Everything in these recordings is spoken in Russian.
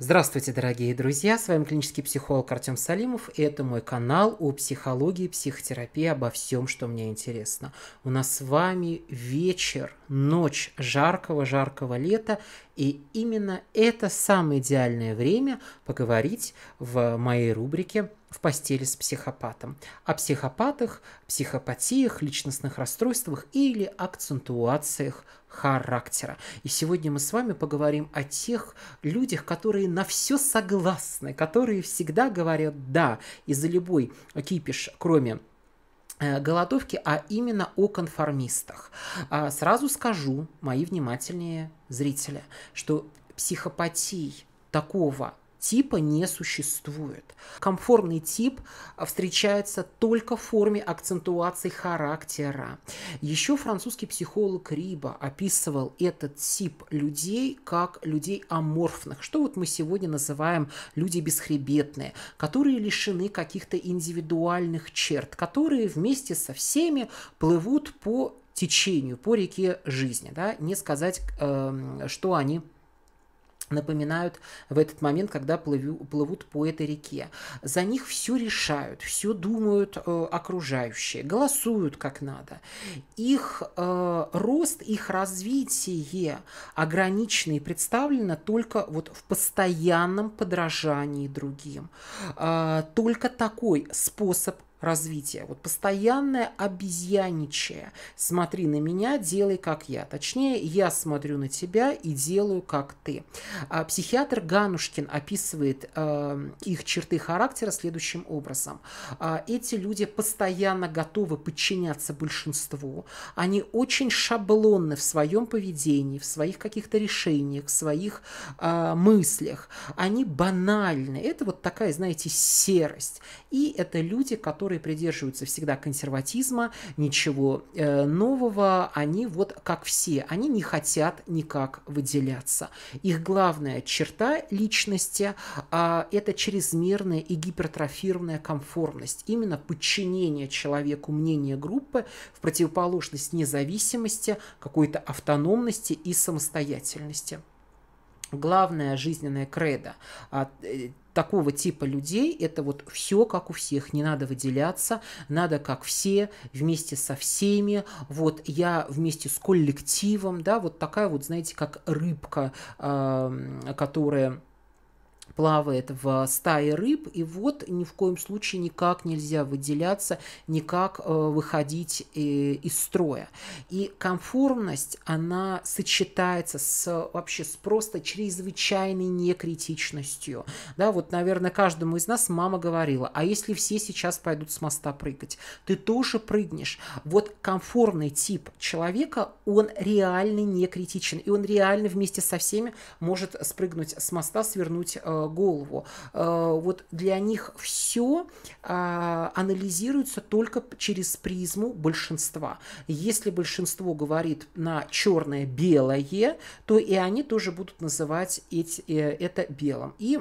Здравствуйте, дорогие друзья! С вами клинический психолог Артем Салимов, и это мой канал о психологии, психотерапии, обо всем, что мне интересно. У нас с вами вечер, ночь жаркого-жаркого лета, и именно это самое идеальное время поговорить в моей рубрике в постели с психопатом. О психопатах, психопатиях, личностных расстройствах или акцентуациях характера. И сегодня мы с вами поговорим о тех людях, которые на все согласны, которые всегда говорят «да» и за любой кипиш, кроме э, голодовки, а именно о конформистах. А сразу скажу, мои внимательные зрители, что психопатий такого типа не существует. Комфортный тип встречается только в форме акцентуации характера. Еще французский психолог Риба описывал этот тип людей как людей аморфных, что вот мы сегодня называем люди бесхребетные, которые лишены каких-то индивидуальных черт, которые вместе со всеми плывут по течению, по реке жизни, да, не сказать, э, что они напоминают в этот момент, когда плывю, плывут по этой реке. За них все решают, все думают э, окружающие, голосуют как надо. Их э, рост, их развитие ограничено и представлено только вот в постоянном подражании другим. Э, только такой способ развития. Вот постоянное обезьяничие. Смотри на меня, делай как я. Точнее, я смотрю на тебя и делаю как ты. А психиатр Ганушкин описывает э, их черты характера следующим образом. А эти люди постоянно готовы подчиняться большинству. Они очень шаблонны в своем поведении, в своих каких-то решениях, в своих э, мыслях. Они банальны. Это вот такая, знаете, серость. И это люди, которые которые придерживаются всегда консерватизма, ничего э, нового, они вот как все, они не хотят никак выделяться. Их главная черта личности э, – это чрезмерная и гипертрофированная комформность, именно подчинение человеку мнения группы в противоположность независимости, какой-то автономности и самостоятельности главная жизненная кредо а, э, такого типа людей это вот все как у всех, не надо выделяться, надо как все, вместе со всеми, вот я вместе с коллективом, да, вот такая вот, знаете, как рыбка, а, которая плавает в стае рыб, и вот ни в коем случае никак нельзя выделяться, никак э, выходить э, из строя. И комфортность она сочетается с вообще с просто чрезвычайной некритичностью. Да, вот, наверное, каждому из нас мама говорила, а если все сейчас пойдут с моста прыгать, ты тоже прыгнешь. Вот комфортный тип человека, он реально некритичен и он реально вместе со всеми может спрыгнуть с моста, свернуть э, голову. Э, вот для них все а, анализируется только через призму большинства. Если большинство говорит на черное-белое, то и они тоже будут называть эти, э, это белым. И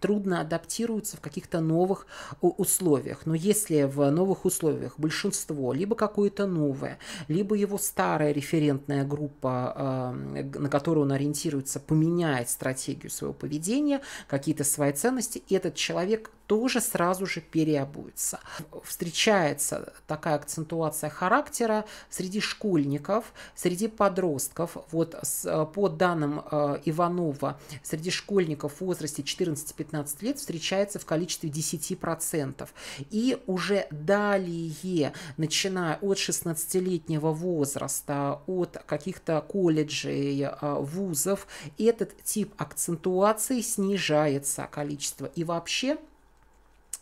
трудно адаптируются в каких-то новых условиях. Но если в новых условиях большинство либо какое-то новое, либо его старая референтная группа, эм, на которую он ориентируется, поменяет стратегию своего поведения, какие-то свои ценности, этот человек тоже сразу же переобуется. Встречается такая акцентуация характера среди школьников, среди подростков. Вот с, э, по данным э, Иванова, среди школьников в возрасте 14-15 лет встречается в количестве 10%. И уже далее, начиная от 16-летнего возраста, от каких-то колледжей, э, вузов, этот тип акцентуации снижается количество. И вообще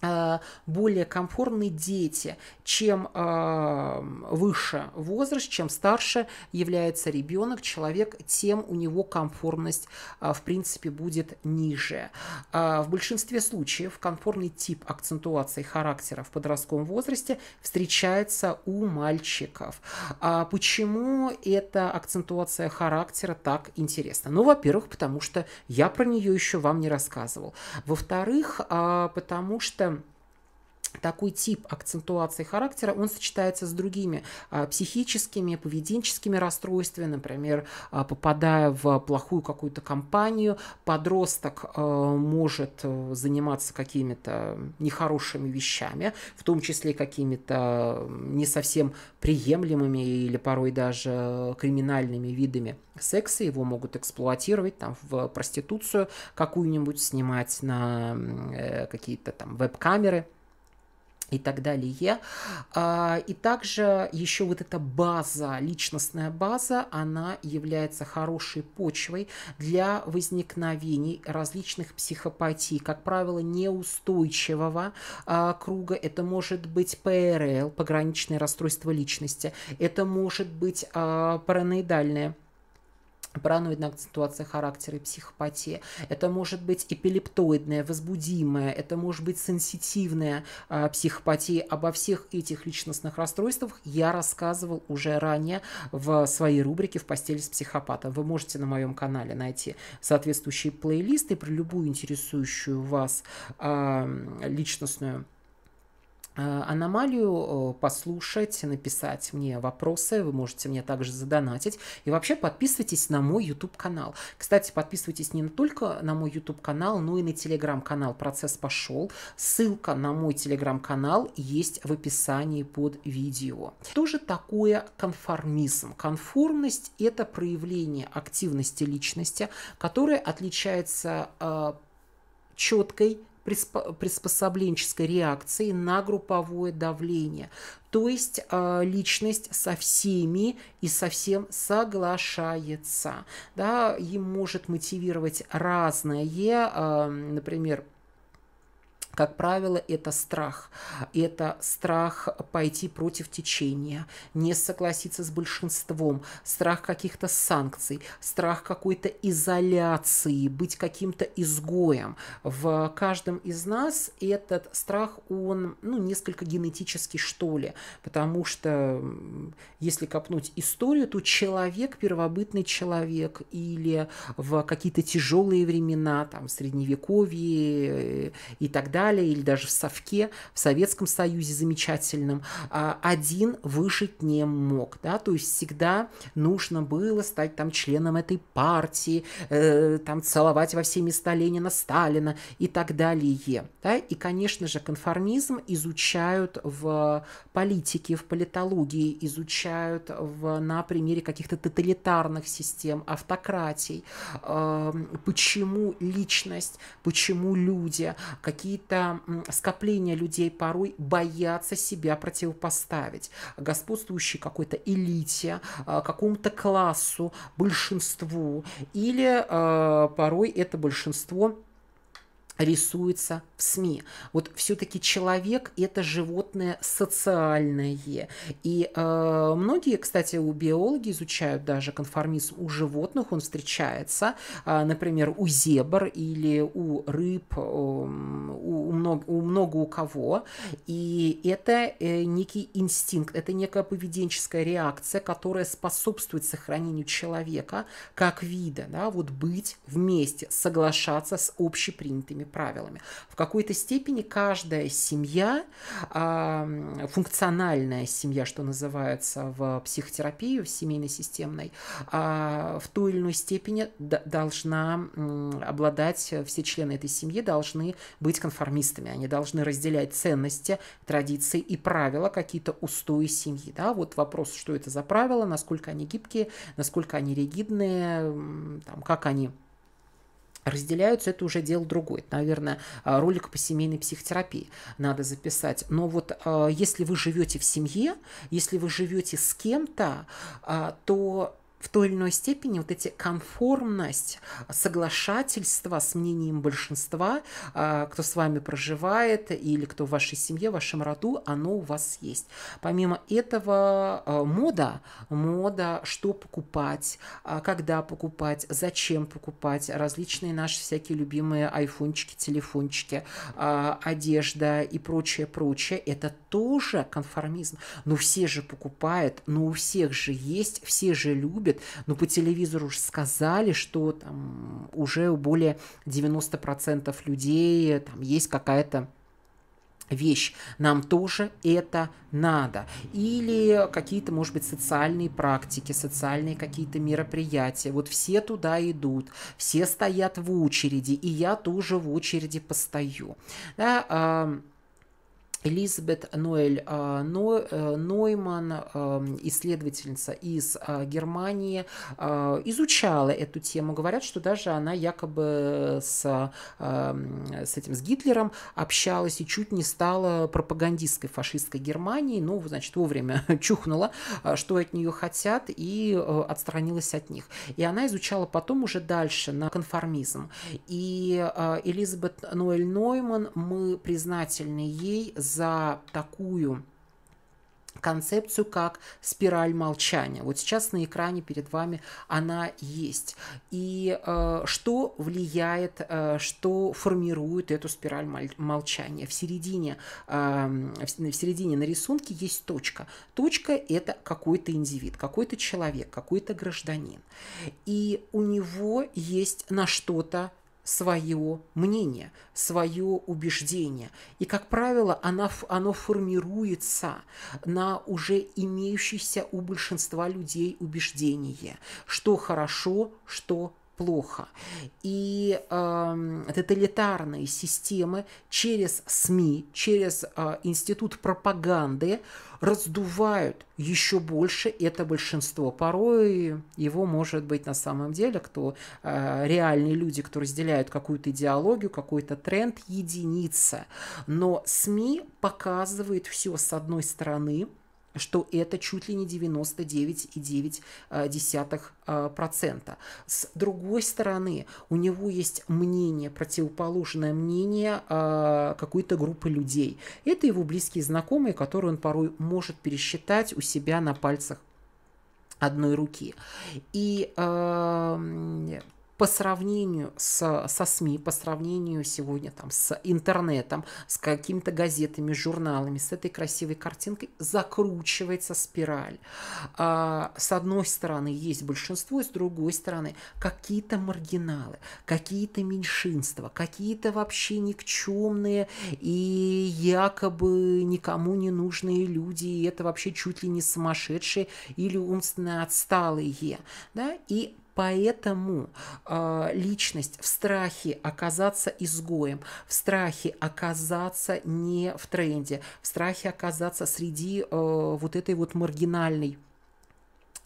Э, более комфортны дети. Чем эм, выше возраст, чем старше является ребенок, человек, тем у него комфортность, э, в принципе, будет ниже. Э, в большинстве случаев комфортный тип акцентуации характера в подростковом возрасте встречается у мальчиков. А почему эта акцентуация характера так интересна? Ну, во-первых, потому что я про нее еще вам не рассказывал. Во-вторых, потому что такой тип акцентуации характера, он сочетается с другими а, психическими, поведенческими расстройствами, например, а, попадая в плохую какую-то компанию, подросток а, может э, заниматься какими-то нехорошими вещами, в том числе какими-то не совсем приемлемыми или порой даже криминальными видами секса, его могут эксплуатировать там в проституцию какую-нибудь, снимать на э, какие-то там веб-камеры, и так далее. А, и также еще вот эта база, личностная база, она является хорошей почвой для возникновений различных психопатий. Как правило, неустойчивого а, круга. Это может быть ПРЛ, пограничное расстройство личности. Это может быть а, параноидальное параноидная акцентуация характера и психопатия. Это может быть эпилептоидная, возбудимая, это может быть сенситивная э, психопатия. Обо всех этих личностных расстройствах я рассказывал уже ранее в своей рубрике «В постели с психопатом». Вы можете на моем канале найти соответствующие плейлисты про любую интересующую вас э, личностную Э, аномалию э, послушать, написать мне вопросы, вы можете мне также задонатить. И вообще подписывайтесь на мой YouTube-канал. Кстати, подписывайтесь не только на мой YouTube-канал, но и на Telegram-канал «Процесс пошел». Ссылка на мой Telegram-канал есть в описании под видео. Что же такое конформизм? Конформность – это проявление активности личности, которое отличается э, четкой приспособленческой реакции на групповое давление. То есть а, личность со всеми и совсем соглашается. Да, им может мотивировать разное, а, например, как правило, это страх. Это страх пойти против течения, не согласиться с большинством, страх каких-то санкций, страх какой-то изоляции, быть каким-то изгоем. В каждом из нас этот страх, он ну, несколько генетический, что ли, потому что, если копнуть историю, то человек, первобытный человек или в какие-то тяжелые времена, там, в Средневековье э, и так далее, Далее или даже в совке, в Советском Союзе замечательном, а, один выжить не мог, да, то есть всегда нужно было стать там членом этой партии, э, там целовать во все места Ленина, Сталина и так далее, да, и, конечно же, конформизм изучают в политике, в политологии, изучают в, на примере каких-то тоталитарных систем, автократий, э, почему личность, почему люди, какие-то это скопление людей порой боятся себя противопоставить господствующей какой-то элите, а, какому-то классу, большинству, или а, порой это большинство рисуется СМИ. Вот все-таки человек – это животное социальное. И э, многие, кстати, у биологи изучают даже конформизм у животных, он встречается, э, например, у зебр или у рыб, э, у, много, у много у кого. И это э, некий инстинкт, это некая поведенческая реакция, которая способствует сохранению человека как вида, да, вот быть вместе, соглашаться с общепринятыми правилами. В каком какой-то степени каждая семья, функциональная семья, что называется, в психотерапии, в семейной системной, а, в той или иной степени должна обладать, э, все члены этой семьи должны быть конформистами, они должны разделять ценности, традиции и правила, какие-то устои семьи. Да? Вот вопрос, что это за правила, насколько они гибкие, насколько они ригидные, там, как они разделяются, это уже дело другое. Это, наверное, а, ролик по семейной психотерапии надо записать. Но вот а, если вы живете в семье, если вы живете с кем-то, а, то в той или иной степени вот эти конформность, соглашательство с мнением большинства, а, кто с вами проживает или кто в вашей семье, в вашем роду, оно у вас есть. Помимо этого, а, мода, мода, что покупать, а, когда покупать, зачем покупать, различные наши всякие любимые айфончики, телефончики, одежда и прочее, прочее, это тоже конформизм. Но все же покупают, но у всех же есть, все же любят, любят, но по телевизору уже сказали, что там уже у более 90% людей э, там есть какая-то вещь, нам тоже это надо. Или какие-то, может быть, социальные практики, социальные какие-то мероприятия. Вот все туда идут, все стоят в очереди, и я тоже в очереди постою. Да, э, Элизабет Ноэль а, э, Нойман, а, исследовательница из а, Германии, изучала эту тему. Говорят, что даже она якобы с, с этим, с Гитлером общалась и чуть не стала пропагандисткой фашистской Германии. Ну, значит, вовремя чухнула, что от нее хотят, и э, отстранилась от них. И она изучала потом уже дальше на конформизм. И Элизабет Ноэль Нойман, мы признательны ей за за такую концепцию, как спираль молчания. Вот сейчас на экране перед вами она есть. И э, что влияет, э, что формирует эту спираль молчания? В середине, э, в середине на рисунке есть точка. Точка – это какой-то индивид, какой-то человек, какой-то гражданин. И у него есть на что-то свое мнение, свое убеждение. И, как правило, оно, оно формируется на уже имеющихся у большинства людей убеждение, что хорошо, что плохо. И э, эм, тоталитарные системы через СМИ, через э, институт пропаганды раздувают еще больше это большинство. Порой его может быть на самом деле, кто э, реальные люди, кто разделяют какую-то идеологию, какой-то тренд, единица. Но СМИ показывает все с одной стороны – что это чуть ли не 99,9%. Э, э, С другой стороны, у него есть мнение, противоположное мнение э, какой-то группы людей. Это его близкие знакомые, которые он порой может пересчитать у себя на пальцах одной руки. И по сравнению с, со СМИ, по сравнению сегодня там с интернетом, с какими-то газетами, журналами, с этой красивой картинкой закручивается спираль. А, с одной стороны есть большинство, с другой стороны какие-то маргиналы, какие-то меньшинства, какие-то вообще никчемные и якобы никому не нужные люди, и это вообще чуть ли не сумасшедшие или умственно отсталые. Да? И Поэтому э, личность в страхе оказаться изгоем, в страхе оказаться не в тренде, в страхе оказаться среди э, вот этой вот маргинальной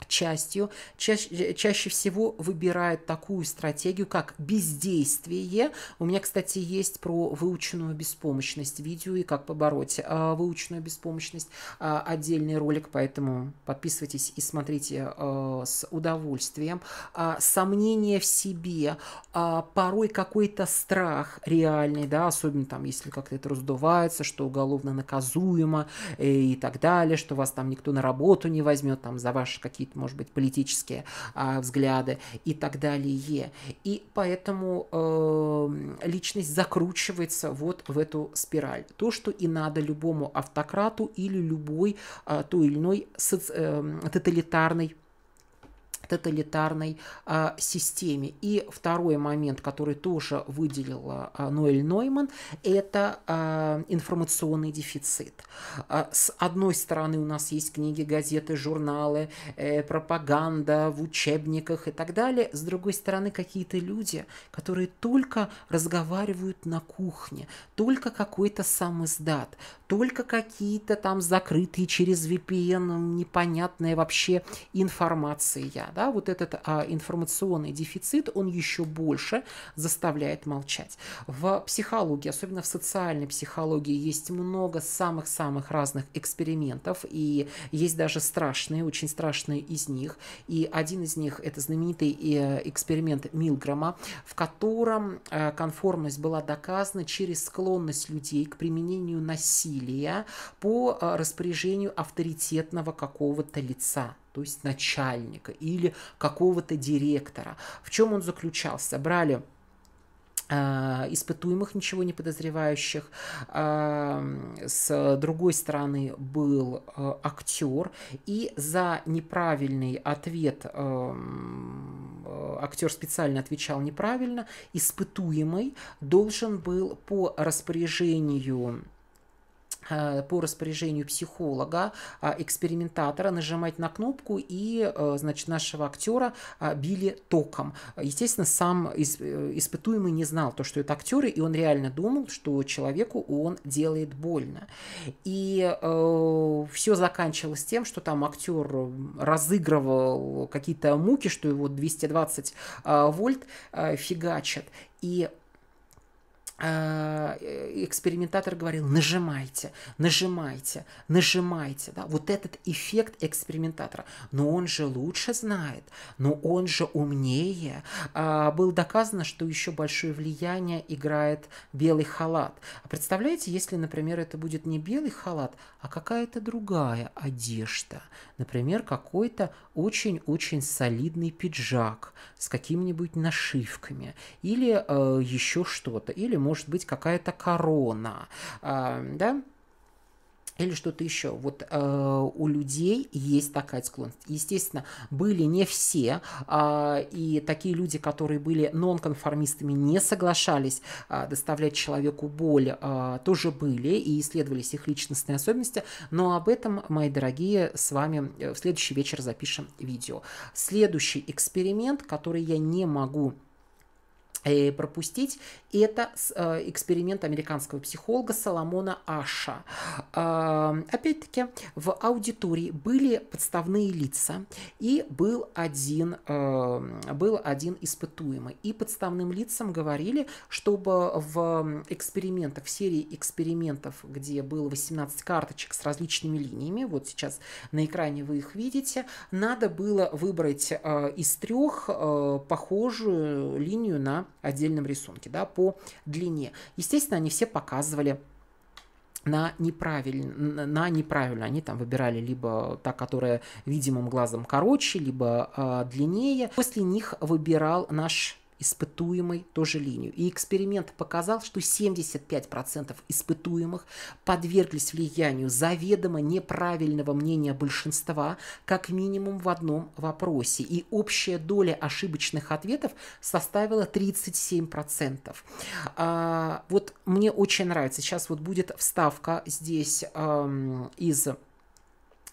частью чаще, чаще всего выбирает такую стратегию, как бездействие. У меня, кстати, есть про выученную беспомощность видео и как побороть э, выученную беспомощность. Э, отдельный ролик, поэтому подписывайтесь и смотрите э, с удовольствием. Э, сомнение в себе, э, порой какой-то страх реальный, да, особенно там, если как-то это раздувается, что уголовно наказуемо э, и так далее, что вас там никто на работу не возьмет, там за ваши какие-то какие-то, может быть, политические а, взгляды и так далее. И поэтому э, личность закручивается вот в эту спираль. То, что и надо любому автократу или любой а, той или иной соци- э, тоталитарной тоталитарной а, системе. И второй момент, который тоже выделила а, Ноэль Нойман, это а, информационный дефицит. А, с одной стороны у нас есть книги, газеты, журналы, э, пропаганда в учебниках и так далее. С другой стороны какие-то люди, которые только разговаривают на кухне, только какой-то сам издат, только какие-то там закрытые через VPN непонятная вообще информация да, вот этот а, информационный дефицит, он еще больше заставляет молчать. В психологии, особенно в социальной психологии, есть много самых-самых разных экспериментов, и есть даже страшные, очень страшные из них. И один из них – это знаменитый э, эксперимент Милграма, в котором э, конформность была доказана через склонность людей к применению насилия по э, распоряжению авторитетного какого-то лица то есть начальника или какого-то директора. В чем он заключался? Брали а, испытуемых, ничего не подозревающих. А, с другой стороны был а, актер, и за неправильный ответ актер специально отвечал неправильно, испытуемый должен был по распоряжению Э, по распоряжению психолога, а, экспериментатора нажимать на кнопку и, э, значит, нашего актера а, били током. Естественно, сам э, испытуемый не знал то, что это актеры, и он реально думал, что человеку он делает больно. И э, все заканчивалось тем, что там актер разыгрывал какие-то муки, что его 220 э, вольт э, фигачат. И Э, экспериментатор говорил, нажимайте, нажимайте, нажимайте. Да? Вот этот эффект экспериментатора. Но он же лучше знает, но он же умнее. А, было доказано, что еще большое влияние играет белый халат. А представляете, если, например, это будет не белый халат, а какая-то другая одежда. Например, какой-то очень-очень солидный пиджак с какими-нибудь нашивками или э, еще что-то. Или, может быть какая-то корона, да, или что-то еще. Вот э, у людей есть такая склонность. Естественно, были не все, э, и такие люди, которые были нонконформистами, не соглашались э, доставлять человеку боль, э, тоже были, и исследовались их личностные особенности. Но об этом, мои дорогие, с вами э, в следующий вечер запишем видео. Следующий эксперимент, который я не могу Э, пропустить. Это э, эксперимент американского психолога Соломона Аша. Опять-таки, в аудитории были подставные лица, и был один, эм, был один испытуемый. И подставным лицам говорили, чтобы в экспериментах, в серии экспериментов, где было 18 карточек с различными линиями, вот сейчас на экране вы их видите, надо было выбрать э, из трех похожую линию на отдельном рисунке, да, по длине. Естественно, они все показывали на неправильно, на неправильно. Они там выбирали либо та, которая видимым глазом короче, либо э, длиннее. После них выбирал наш испытуемой же линию. И эксперимент показал, что 75% испытуемых подверглись влиянию заведомо неправильного мнения большинства как минимум в одном вопросе. И общая доля ошибочных ответов составила 37%. А, вот мне очень нравится. Сейчас вот будет вставка здесь эм, из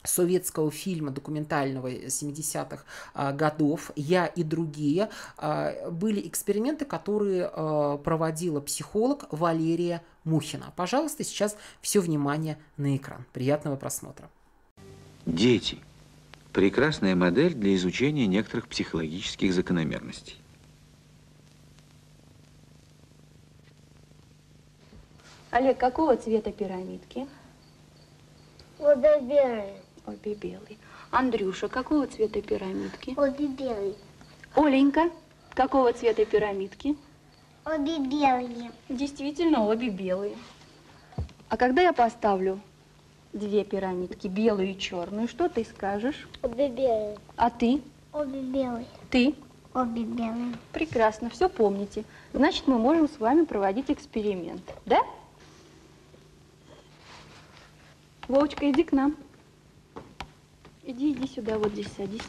советского фильма документального 70-х а, годов «Я и другие» а, были эксперименты, которые а, проводила психолог Валерия Мухина. Пожалуйста, сейчас все внимание на экран. Приятного просмотра. Дети. Прекрасная модель для изучения некоторых психологических закономерностей. Олег, какого цвета пирамидки? Вот Водоберные. Обе белые. Андрюша, какого цвета пирамидки? Обе белые. Оленька, какого цвета пирамидки? Обе белые. Действительно, обе белые. А когда я поставлю две пирамидки, белую и черную, что ты скажешь? Обе белые. А ты? Обе белые. Ты? Обе белые. Прекрасно, все помните. Значит, мы можем с вами проводить эксперимент, да? Вовочка, иди к нам. Иди, иди сюда, вот здесь садись.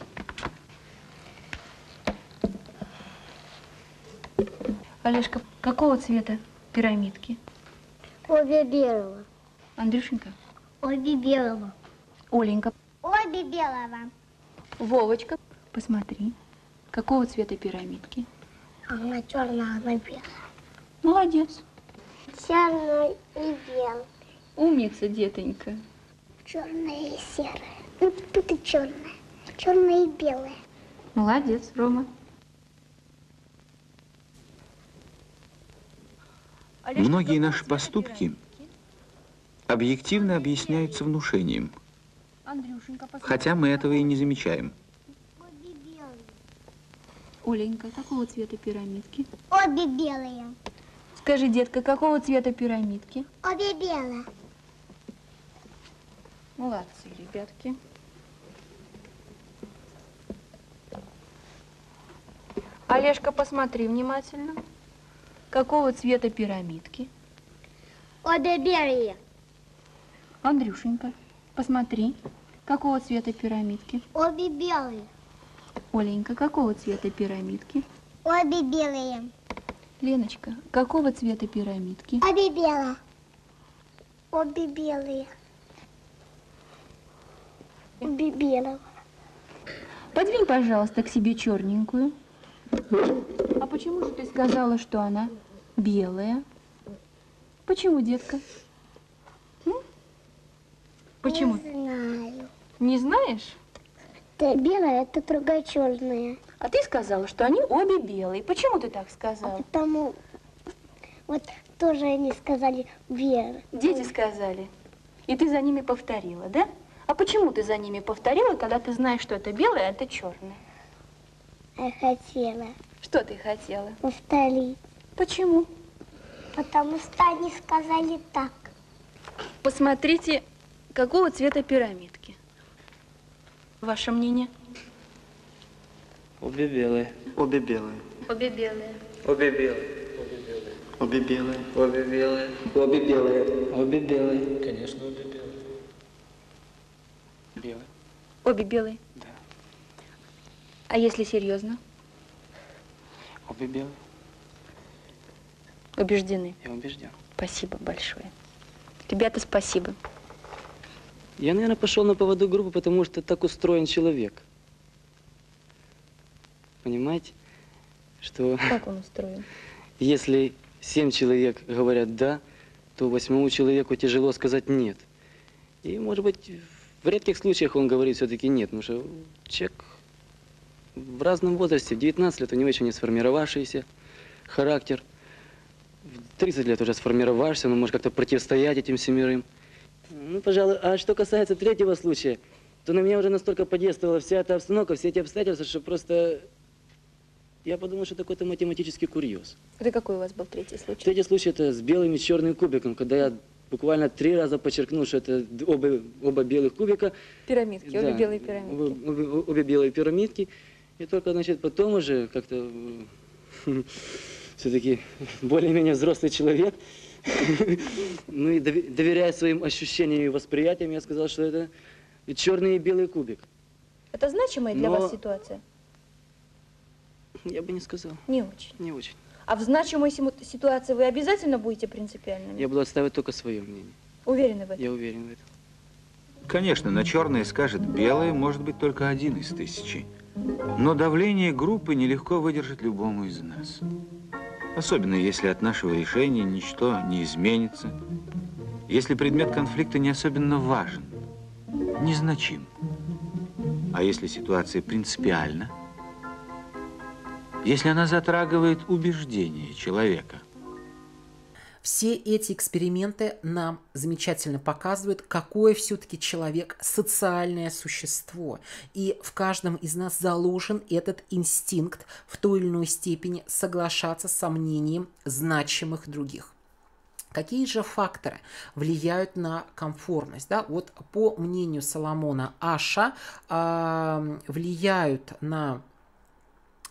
Олежка, какого цвета пирамидки? Обе белого. Андрюшенька? Обе белого. Оленька? Обе белого. Вовочка, посмотри, какого цвета пирамидки? она черная, она белая. Молодец. Черный и белый. Умница, детонька. Черная и серая. Ну тут и черное. Черное и белое. Молодец, Рома. Многие наши поступки объективно объясняются внушением, хотя мы этого и не замечаем. Оленька, какого цвета пирамидки? Обе белые. Скажи, детка, какого цвета пирамидки? Обе белые. Молодцы, ребятки. Олежка, посмотри внимательно. Какого цвета пирамидки? Одеберия. Андрюшенька, посмотри, какого цвета пирамидки? Обе белые. Оленька, какого цвета пирамидки? Обе белые. Леночка, какого цвета пирамидки? Обе белые. Обе белые. Белого. Подвинь, пожалуйста, к себе черненькую. А почему же ты сказала, что она белая? Почему, детка? Почему? Не знаю. Не знаешь? Это белая, это другая черная. А ты сказала, что они обе белые. Почему ты так а сказала? потому вот тоже они сказали белые. Дети сказали. И ты за ними повторила, да? А почему ты за ними повторила, когда ты знаешь, что это белое, а это черное? Я хотела. Что ты хотела? Повторить. Почему? Потому что они сказали так. Посмотрите, какого цвета пирамидки. Ваше мнение? Обе белые. Обе белые. Обе белые. Обе белые. Обе белые. Обе белые. Обе белые. Обе белые. Обе белые. Конечно, обе белые белые. Обе белые? Да. А если серьезно? Обе белые. Убеждены? Я убежден. Спасибо большое. Ребята, спасибо. Я, наверное, пошел на поводу группы, потому что так устроен человек. Понимаете, что... Как он устроен? Если семь человек говорят «да», то восьмому человеку тяжело сказать «нет». И, может быть, в редких случаях он говорит все-таки нет, потому ну что человек в разном возрасте, в 19 лет у него еще не сформировавшийся характер, в 30 лет уже сформировавшийся, он может как-то противостоять этим семерым. Ну, пожалуй, а что касается третьего случая, то на меня уже настолько подействовала вся эта обстановка, все эти обстоятельства, что просто я подумал, что это какой-то математический курьез. Это а какой у вас был третий случай? Третий случай это с белым и черным кубиком, когда я буквально три раза подчеркнул, что это оба, оба белых кубика. Пирамидки, да, обе белые пирамидки. Обе, обе, обе белые пирамидки. И только, значит, потом уже как-то э, все-таки более-менее взрослый человек, ну и доверяя своим ощущениям и восприятиям, я сказал, что это черный и белый кубик. Это значимая для Но... вас ситуация? Я бы не сказал. Не очень. Не очень. А в значимой ситуации вы обязательно будете принципиальными? Я буду отставить только свое мнение. Уверены в этом? Я уверен в этом. Конечно, на черное скажет белое, может быть, только один из тысячи. Но давление группы нелегко выдержит любому из нас. Особенно, если от нашего решения ничто не изменится, если предмет конфликта не особенно важен, незначим. А если ситуация принципиальна – если она затрагивает убеждение человека. Все эти эксперименты нам замечательно показывают, какое все-таки человек социальное существо. И в каждом из нас заложен этот инстинкт в той или иной степени соглашаться с сомнением значимых других. Какие же факторы влияют на комфортность? Да? Вот по мнению Соломона Аша, а, влияют на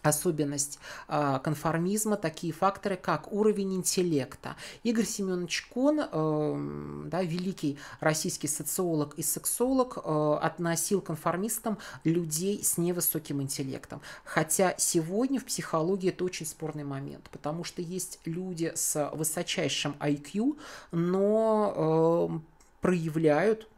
особенность э, конформизма такие факторы, как уровень интеллекта. Игорь Семенович Кон, э, да, великий российский социолог и сексолог, э, относил конформистам людей с невысоким интеллектом. Хотя сегодня в психологии это очень спорный момент, потому что есть люди с высочайшим IQ, но эм, проявляют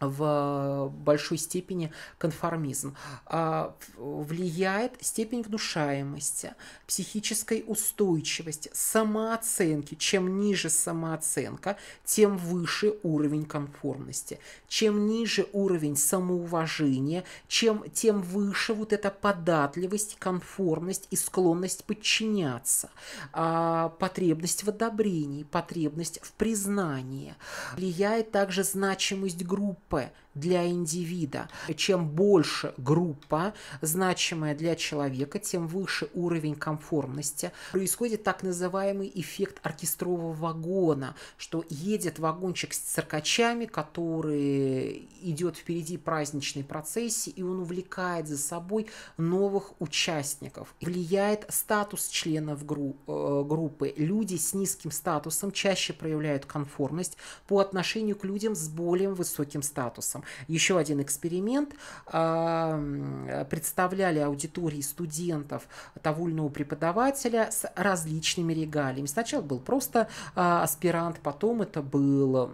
в большой степени конформизм, а, влияет степень внушаемости, психической устойчивости, самооценки. Чем ниже самооценка, тем выше уровень конформности. Чем ниже уровень самоуважения, чем, тем выше вот эта податливость, конформность и склонность подчиняться, а, потребность в одобрении, потребность в признании. Влияет также значимость группы П для индивида. Чем больше группа, значимая для человека, тем выше уровень комформности. Происходит так называемый эффект оркестрового вагона, что едет вагончик с циркачами, который идет впереди праздничной процессии, и он увлекает за собой новых участников. Влияет статус членов гру э, группы. Люди с низким статусом чаще проявляют конформность по отношению к людям с более высоким статусом еще один эксперимент. Представляли аудитории студентов того или иного преподавателя с различными регалиями. Сначала был просто а, аспирант, потом это был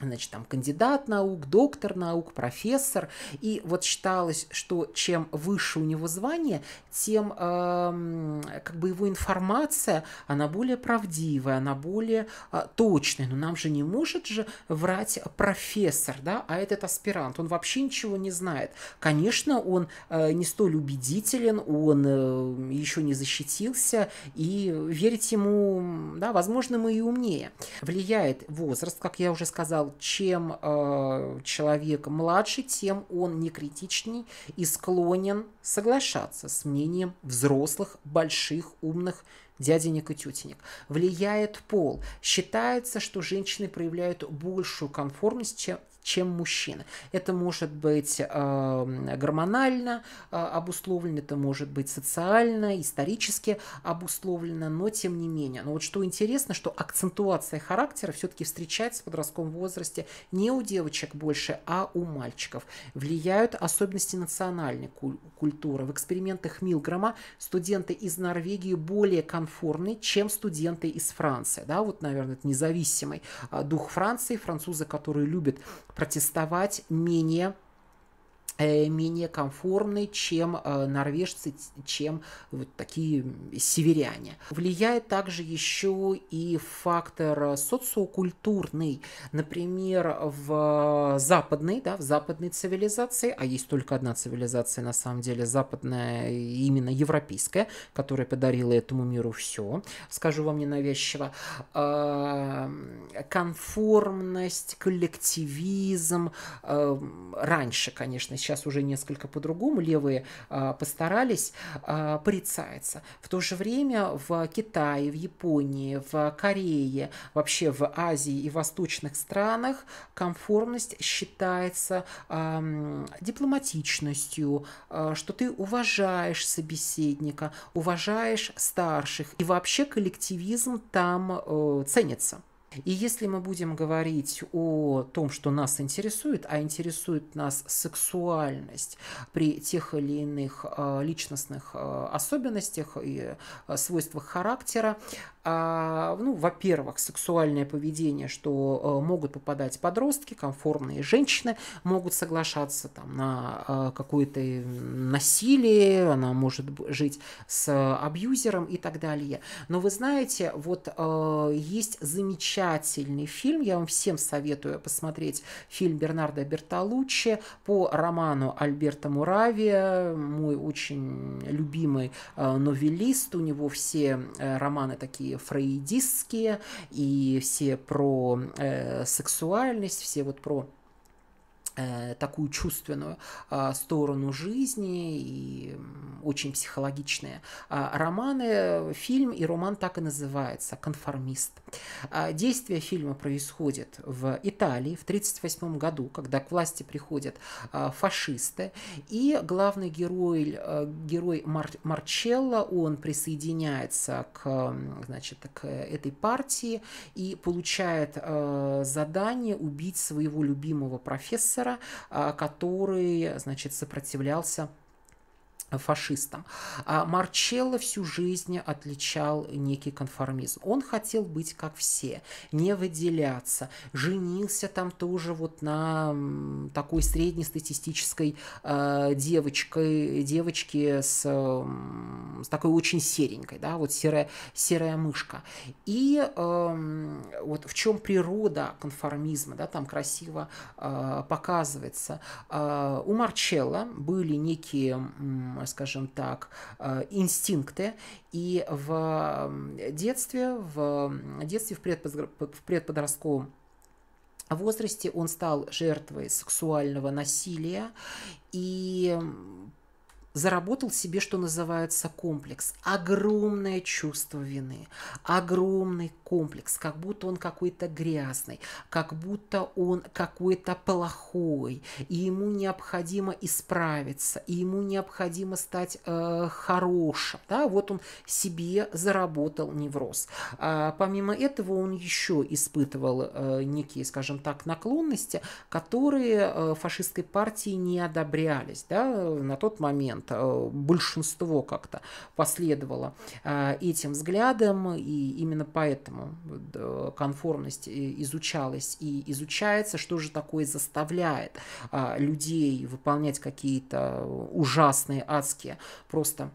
значит, там кандидат наук, доктор наук, профессор. И вот считалось, что чем выше у него звание, тем э, как бы его информация, она более правдивая, она более э, точная. Но нам же не может же врать профессор, да, а этот аспирант, он вообще ничего не знает. Конечно, он э, не столь убедителен, он э, еще не защитился, и верить ему, да, возможно, мы и умнее. Влияет возраст, как я уже сказала, сказал, чем э, человек младше, тем он не критичней и склонен соглашаться с мнением взрослых, больших, умных дяденек и тетенек. Влияет пол. Считается, что женщины проявляют большую конформность, чем чем мужчины. Это может быть э, гормонально э, обусловлено, это может быть социально, исторически обусловлено, но тем не менее. Но вот что интересно, что акцентуация характера все-таки встречается в подростковом возрасте не у девочек больше, а у мальчиков. Влияют особенности национальной куль культуры. В экспериментах Милгрома студенты из Норвегии более конформны, чем студенты из Франции. Да, вот, наверное, это независимый э, дух Франции, французы, которые любят протестовать менее Э, менее комфортный, чем э, норвежцы, чем вот такие северяне. Влияет также еще и фактор социокультурный. Например, в западной, да, в западной цивилизации, а есть только одна цивилизация, на самом деле, западная, именно европейская, которая подарила этому миру все, скажу вам ненавязчиво, э, конформность, коллективизм, раньше, конечно, сейчас уже несколько по-другому, левые а, постарались, а, порицается. В то же время в Китае, в Японии, в Корее, вообще в Азии и восточных странах комфортность считается дипломатичностью, а, что ты уважаешь собеседника, уважаешь старших, и вообще коллективизм там э, ценится. И если мы будем говорить о том, что нас интересует, а интересует нас сексуальность при тех или иных э, личностных э, особенностях и э, свойствах характера, а, ну, во-первых, сексуальное поведение, что э, могут попадать подростки, комфортные женщины могут соглашаться там, на э, какое-то э, насилие, она может жить с абьюзером и так далее. Но вы знаете, вот есть замечательный фильм, я вам всем советую посмотреть фильм Бернарда Бертолуччи по роману Альберта Муравия, мой очень любимый новеллист, у него все романы такие фрейдистские, и все про э, сексуальность, все вот про Э, такую чувственную э, сторону жизни и очень психологичные а, романы. Фильм и роман так и называется «Конформист». А, действие фильма происходит в Италии в 1938 году, когда к власти приходят а, фашисты, и главный герой, э, герой Мар Марчелло, он присоединяется к, значит, к этой партии и получает задание убить своего любимого профессора, Гитлера, а, который, значит, сопротивлялся фашистом. А Марчелло всю жизнь отличал некий конформизм. Он хотел быть как все, не выделяться. Женился там тоже вот на такой среднестатистической э, девочкой, девочке с, с такой очень серенькой, да, вот серая, серая мышка. И э, вот в чем природа конформизма, да, там красиво э, показывается. Э, у Марчелло были некие э, скажем так, э, инстинкты. И в детстве, в детстве, в, предподростковом, в предподростковом возрасте он стал жертвой сексуального насилия и заработал себе, что называется, комплекс. Огромное чувство вины, огромный комплекс, как будто он какой-то грязный, как будто он какой-то плохой, и ему необходимо исправиться, и ему необходимо стать э, хорошим. Да? Вот он себе заработал невроз. А, помимо этого он еще испытывал э, некие, скажем так, наклонности, которые э, фашистской партии не одобрялись да, на тот момент момент э, большинство как-то последовало э, этим взглядам, и именно поэтому э, конформность изучалась и изучается, что же такое заставляет людей выполнять какие-то ужасные, адские просто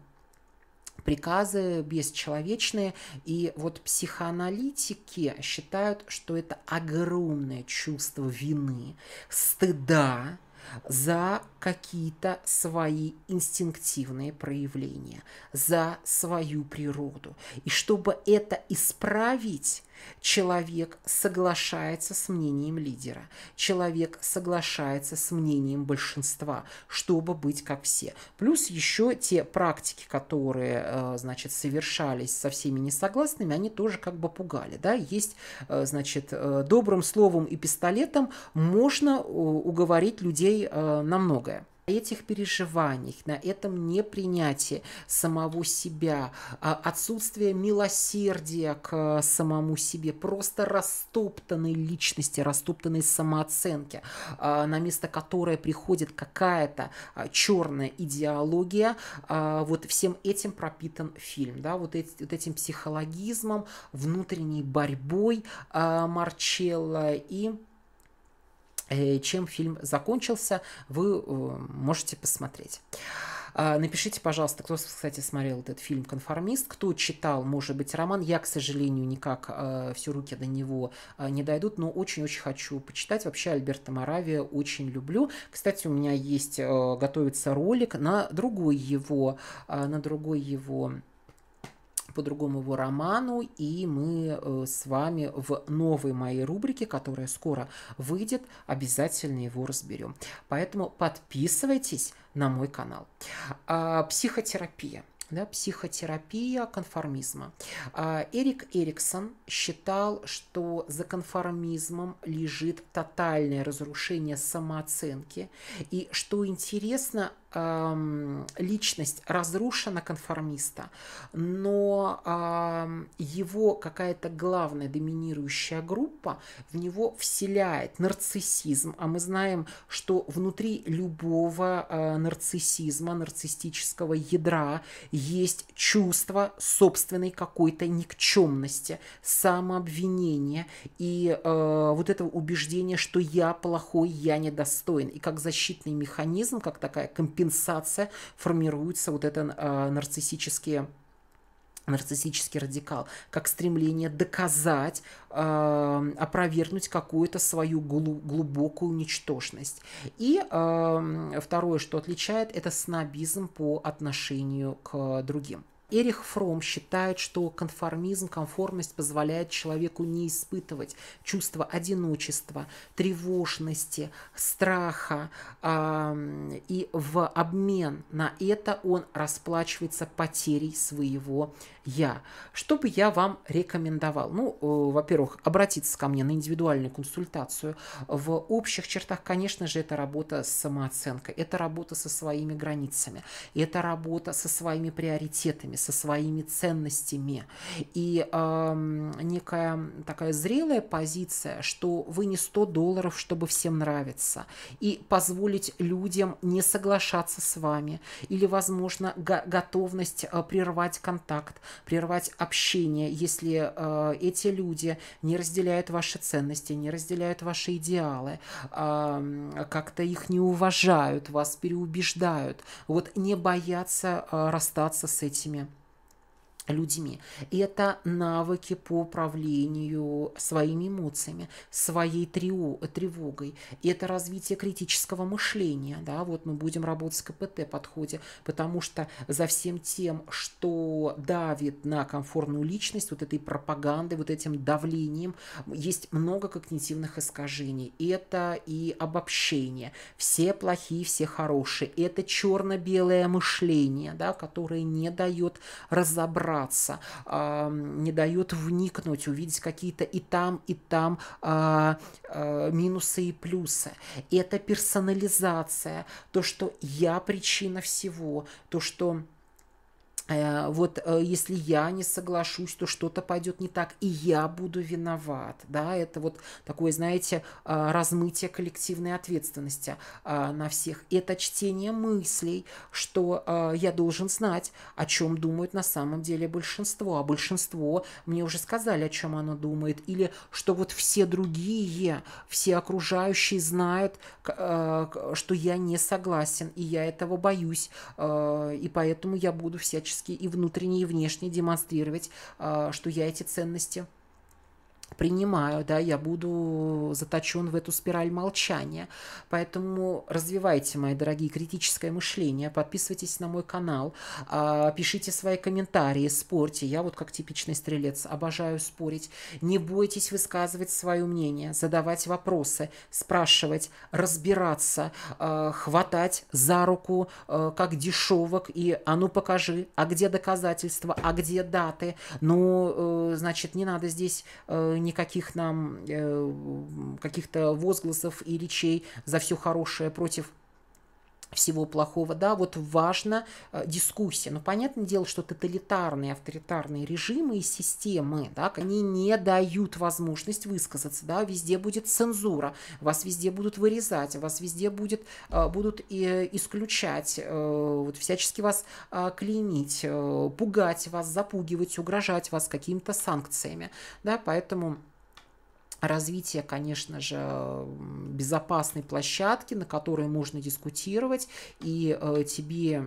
приказы бесчеловечные. И вот психоаналитики считают, что это огромное чувство вины, стыда, за какие-то свои инстинктивные проявления, за свою природу. И чтобы это исправить, Человек соглашается с мнением лидера. Человек соглашается с мнением большинства, чтобы быть как все. Плюс еще те практики, которые, э, значит, совершались со всеми несогласными, они тоже как бы пугали. Да? Есть, э, значит, э, добрым словом и пистолетом можно уговорить людей на многое этих переживаниях, на этом непринятии самого себя, а, отсутствие милосердия к а, самому себе, просто растоптанной личности, растоптанной самооценки, а, на место которой приходит какая-то черная идеология, вот всем этим пропитан фильм, да, вот, эти, вот этим психологизмом, внутренней борьбой Марчелла и Э, чем фильм закончился, вы э, можете посмотреть. А, напишите, пожалуйста, кто, кстати, смотрел этот фильм «Конформист», кто читал, может быть, роман. Я, к сожалению, никак э, все руки до него э, не дойдут, но очень-очень хочу почитать. Вообще Альберта Моравия очень люблю. Кстати, у меня есть, э, готовится ролик на другой его, э, на другой его по другому его роману, и мы э, с вами в новой моей рубрике, которая скоро выйдет, обязательно его разберем. Поэтому подписывайтесь на мой канал. А, психотерапия да, психотерапия конформизма. А, Эрик Эриксон считал, что за конформизмом лежит тотальное разрушение самооценки. И что интересно, личность разрушена конформиста, но его какая-то главная доминирующая группа в него вселяет нарциссизм, а мы знаем, что внутри любого а, нарциссизма, нарциссического ядра есть чувство собственной какой-то никчемности, самообвинения и а, вот этого убеждения, что я плохой, я недостоин. И как защитный механизм, как такая компенсация, компенсация формируется вот этот э, нарциссический нарциссический радикал, как стремление доказать, э, опровергнуть какую-то свою глу глубокую ничтожность. И э, второе, что отличает, это снобизм по отношению к другим. Эрих Фром считает, что конформизм, конформность позволяет человеку не испытывать чувство одиночества, тревожности, страха, и в обмен на это он расплачивается потерей своего я, что бы я вам рекомендовал? Ну, э, во-первых, обратиться ко мне на индивидуальную консультацию. В общих чертах, конечно же, это работа с самооценкой, это работа со своими границами, это работа со своими приоритетами, со своими ценностями. И э, некая такая зрелая позиция, что вы не 100 долларов, чтобы всем нравиться, и позволить людям не соглашаться с вами, или, возможно, готовность э, прервать контакт, прервать общение, если э, эти люди не разделяют ваши ценности, не разделяют ваши идеалы, э, как-то их не уважают, вас переубеждают. Вот не бояться э, расстаться с этими людьми. Это навыки по управлению своими эмоциями, своей трио, тревогой. Это развитие критического мышления. Да? Вот мы будем работать с КПТ-подходе, потому что за всем тем, что давит на комфортную личность, вот этой пропагандой, вот этим давлением, есть много когнитивных искажений. Это и обобщение. Все плохие, все хорошие. Это черно-белое мышление, да, которое не дает разобраться разобраться, не дает вникнуть, увидеть какие-то и там, и там а, а, минусы и плюсы. Это персонализация, то, что я причина всего, то, что Э, вот э, если я не соглашусь, то что-то пойдет не так, и я буду виноват, да, это вот такое, знаете, э, размытие коллективной ответственности на всех, это чтение мыслей, что я должен знать, о чем думают на самом деле большинство, а большинство мне уже сказали, о чем оно думает, или что вот все другие, все окружающие знают, что я не согласен, и я этого боюсь, и поэтому я буду всячески всячески и внутренне, и внешне демонстрировать, а, что я эти ценности принимаю, да, я буду заточен в эту спираль молчания. Поэтому развивайте, мои дорогие, критическое мышление, подписывайтесь на мой канал, а, пишите свои комментарии, спорьте. Я вот как типичный стрелец обожаю спорить. Не бойтесь высказывать свое мнение, задавать вопросы, спрашивать, разбираться, а, хватать за руку а, как дешевок и «а ну покажи, а где доказательства, а где даты?» Ну, э, значит, не надо здесь э, никаких нам э, каких-то возгласов и речей за все хорошее против всего плохого, да, вот важна э, дискуссия. Но понятное дело, что тоталитарные, авторитарные режимы и системы, да, они не дают возможность высказаться, да, везде будет цензура, вас везде будут вырезать, вас везде будет, э, будут э, исключать, э, вот всячески вас э, клеймить, э, пугать вас, запугивать, угрожать вас какими-то санкциями, да, поэтому развитие, конечно же, безопасной площадки, на которой можно дискутировать, и э, тебе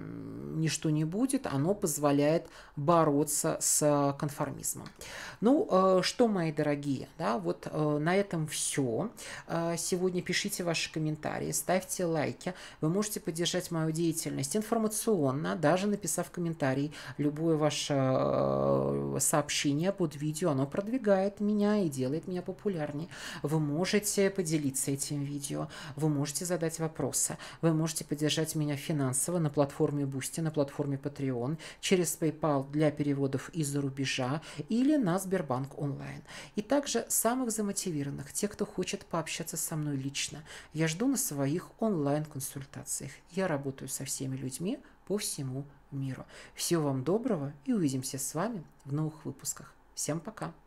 ничто не будет, оно позволяет бороться с конформизмом. Ну, э, что, мои дорогие, да, вот э, на этом все. Сегодня пишите ваши комментарии, ставьте лайки. Вы можете поддержать мою деятельность информационно, даже написав комментарий. Любое ваше сообщение под видео, оно продвигает меня и делает меня популярным парни, вы можете поделиться этим видео, вы можете задать вопросы, вы можете поддержать меня финансово на платформе Boosty, на платформе Patreon, через PayPal для переводов из-за рубежа или на Сбербанк онлайн. И также самых замотивированных, тех, кто хочет пообщаться со мной лично, я жду на своих онлайн-консультациях. Я работаю со всеми людьми по всему миру. Всего вам доброго и увидимся с вами в новых выпусках. Всем пока!